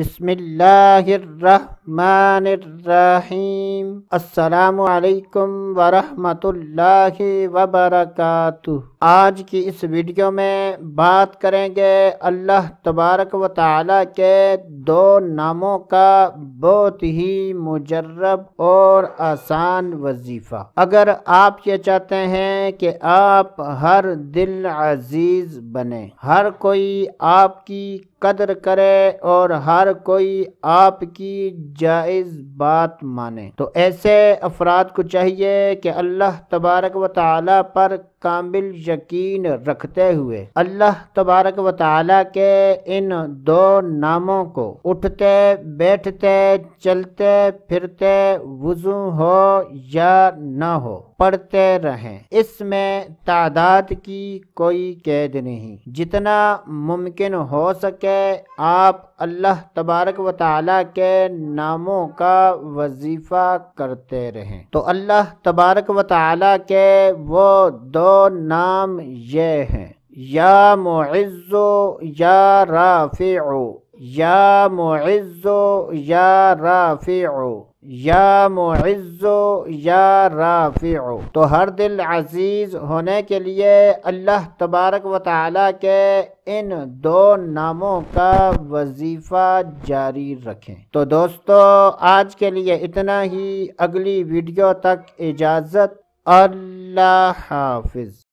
بسم الله الرحمن रहीम अस्सलाम वरहमतुल्लाहि वबरकातु आज की इस वीडियो में बात करेंगे अल्लाह तबारक व ताला के दो नामों का बहुत ही मुजरब और आसान वजीफ़ा अगर आप ये चाहते हैं कि आप हर दिल अजीज़ बने हर कोई आपकी कदर करे और हर कोई आपकी जायज़ बात माने तो ऐसे अफराद को चाहिए कि अल्लाह तबारक व ताली पर कामिल यकीन रखते हुए अल्लाह तबारक व ताली के इन दो नामों को उठते बैठते चलते फिरते वजू हो या न हो पढ़ते रहें इसमें तादाद की कोई कैद नहीं जितना मुमकिन हो सके आप अल्लाह तबारक व ताली के नाम नामों का वजीफ़ा करते रहें तो अल्लाह तबारक व ताली के वो दो नाम ये हैं या मुज़ो या राफ़ियो या मुज़ो या राफ़ियो या मुज़ो या राफिओ तो हर दिल अजीज़ होने के लिए अल्लाह तबारक व ताली के इन दो नामों का वजीफ़ा जारी रखें तो दोस्तों आज के लिए इतना ही अगली वीडियो तक इजाज़त अल्लाह हाफिज़